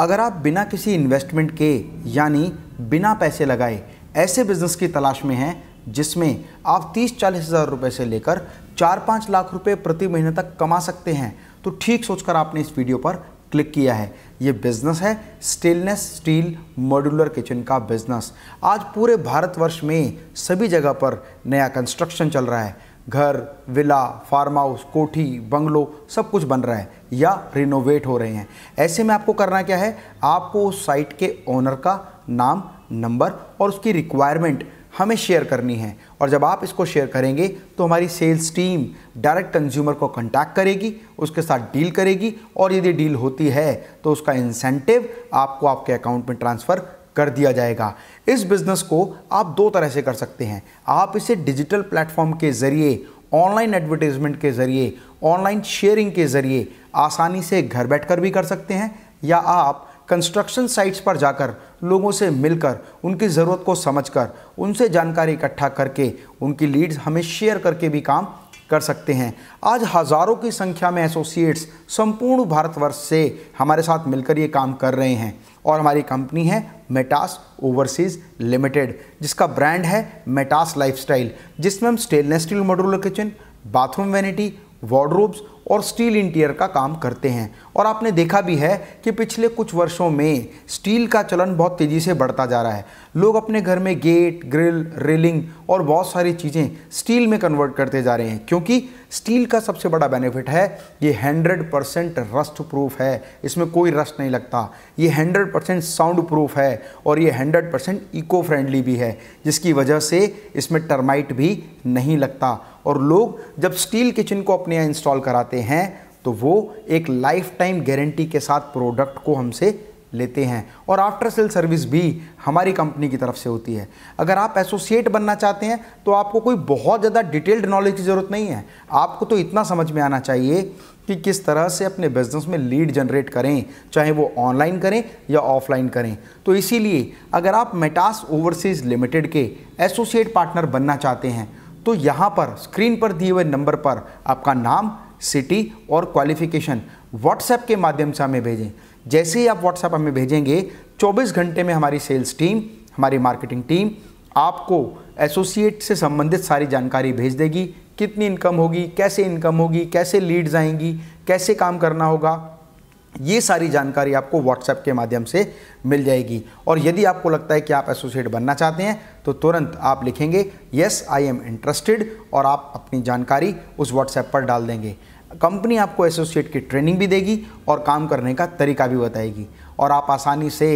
अगर आप बिना किसी इन्वेस्टमेंट के यानी बिना पैसे लगाए ऐसे बिजनेस की तलाश में हैं जिसमें आप तीस चालीस हज़ार रुपये से लेकर चार पाँच लाख रुपए प्रति महीने तक कमा सकते हैं तो ठीक सोचकर आपने इस वीडियो पर क्लिक किया है ये बिजनेस है स्टेनलेस स्टील मॉड्यूलर किचन का बिजनेस आज पूरे भारतवर्ष में सभी जगह पर नया कंस्ट्रक्शन चल रहा है घर विला फार्म हाउस कोठी बंगलो सब कुछ बन रहा है या रिनोवेट हो रहे हैं ऐसे में आपको करना क्या है आपको उस साइट के ओनर का नाम नंबर और उसकी रिक्वायरमेंट हमें शेयर करनी है और जब आप इसको शेयर करेंगे तो हमारी सेल्स टीम डायरेक्ट कंज्यूमर को कॉन्टैक्ट करेगी उसके साथ डील करेगी और यदि डील होती है तो उसका इंसेंटिव आपको आपके अकाउंट में ट्रांसफ़र कर दिया जाएगा इस बिज़नेस को आप दो तरह से कर सकते हैं आप इसे डिजिटल प्लेटफॉर्म के ज़रिए ऑनलाइन एडवर्टीज़मेंट के ज़रिए ऑनलाइन शेयरिंग के ज़रिए आसानी से घर बैठकर भी कर सकते हैं या आप कंस्ट्रक्शन साइट्स पर जाकर लोगों से मिलकर उनकी ज़रूरत को समझकर उनसे जानकारी इकट्ठा करके उनकी लीड्स हमें शेयर करके भी काम कर सकते हैं आज हज़ारों की संख्या में एसोसिएट्स संपूर्ण भारतवर्ष से हमारे साथ मिलकर ये काम कर रहे हैं और हमारी कंपनी है मेटास ओवरसीज लिमिटेड जिसका ब्रांड है मेटास लाइफस्टाइल जिसमें हम stainless steel modular kitchen bathroom vanity wardrobes और स्टील इंटीरियर का काम करते हैं और आपने देखा भी है कि पिछले कुछ वर्षों में स्टील का चलन बहुत तेज़ी से बढ़ता जा रहा है लोग अपने घर में गेट ग्रिल रेलिंग और बहुत सारी चीज़ें स्टील में कन्वर्ट करते जा रहे हैं क्योंकि स्टील का सबसे बड़ा बेनिफिट है ये हंड्रेड परसेंट रस्ट प्रूफ है इसमें कोई रस्ट नहीं लगता ये हंड्रेड परसेंट साउंड प्रूफ है और ये हंड्रेड परसेंट इको फ्रेंडली भी है जिसकी वजह से इसमें टर्माइट भी नहीं लगता और लोग जब स्टील किचन को अपने यहाँ इंस्टॉल कराते आते हैं तो वो एक लाइफ टाइम गारंटी के साथ प्रोडक्ट को हमसे लेते हैं और आफ्टर सेल सर्विस भी हमारी कंपनी की तरफ से होती है अगर आप एसोसिएट बनना चाहते हैं तो आपको कोई बहुत ज़्यादा डिटेल्ड नॉलेज की ज़रूरत नहीं है आपको तो इतना समझ में आना चाहिए कि किस तरह से अपने बिजनेस में लीड जनरेट करें चाहे वो ऑनलाइन करें या ऑफलाइन करें तो इसीलिए अगर आप मेटास ओवरसीज़ लिमिटेड के एसोसिएट पार्टनर बनना चाहते हैं तो यहाँ पर स्क्रीन पर दिए हुए नंबर पर आपका नाम सिटी और क्वालिफिकेशन व्हाट्सएप के माध्यम से हमें भेजें जैसे ही आप व्हाट्सएप हमें भेजेंगे 24 घंटे में हमारी सेल्स टीम हमारी मार्केटिंग टीम आपको एसोसिएट से संबंधित सारी जानकारी भेज देगी कितनी इनकम होगी कैसे इनकम होगी कैसे लीड्स आएंगी कैसे काम करना होगा ये सारी जानकारी आपको व्हाट्सएप के माध्यम से मिल जाएगी और यदि आपको लगता है कि आप एसोसिएट बनना चाहते हैं तो तुरंत आप लिखेंगे यस आई एम इंटरेस्टेड और आप अपनी जानकारी उस व्हाट्सएप पर डाल देंगे कंपनी आपको एसोसिएट की ट्रेनिंग भी देगी और काम करने का तरीका भी बताएगी और आप आसानी से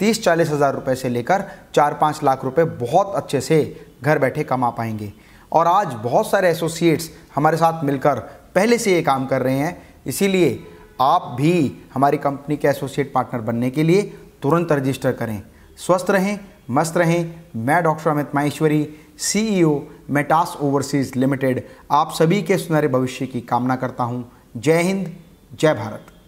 तीस चालीस हज़ार रुपये से लेकर चार पाँच लाख रुपये बहुत अच्छे से घर बैठे कमा पाएंगे और आज बहुत सारे एसोसिएट्स हमारे साथ मिलकर पहले से ये काम कर रहे हैं इसीलिए आप भी हमारी कंपनी के एसोसिएट पार्टनर बनने के लिए तुरंत रजिस्टर करें स्वस्थ रहें मस्त रहें मैं doctor Amit Maheshwari CEO Metas overseas limited आप सभी के सुनहरे भविष्य की कामना करता हूँ जय हिंद जय भारत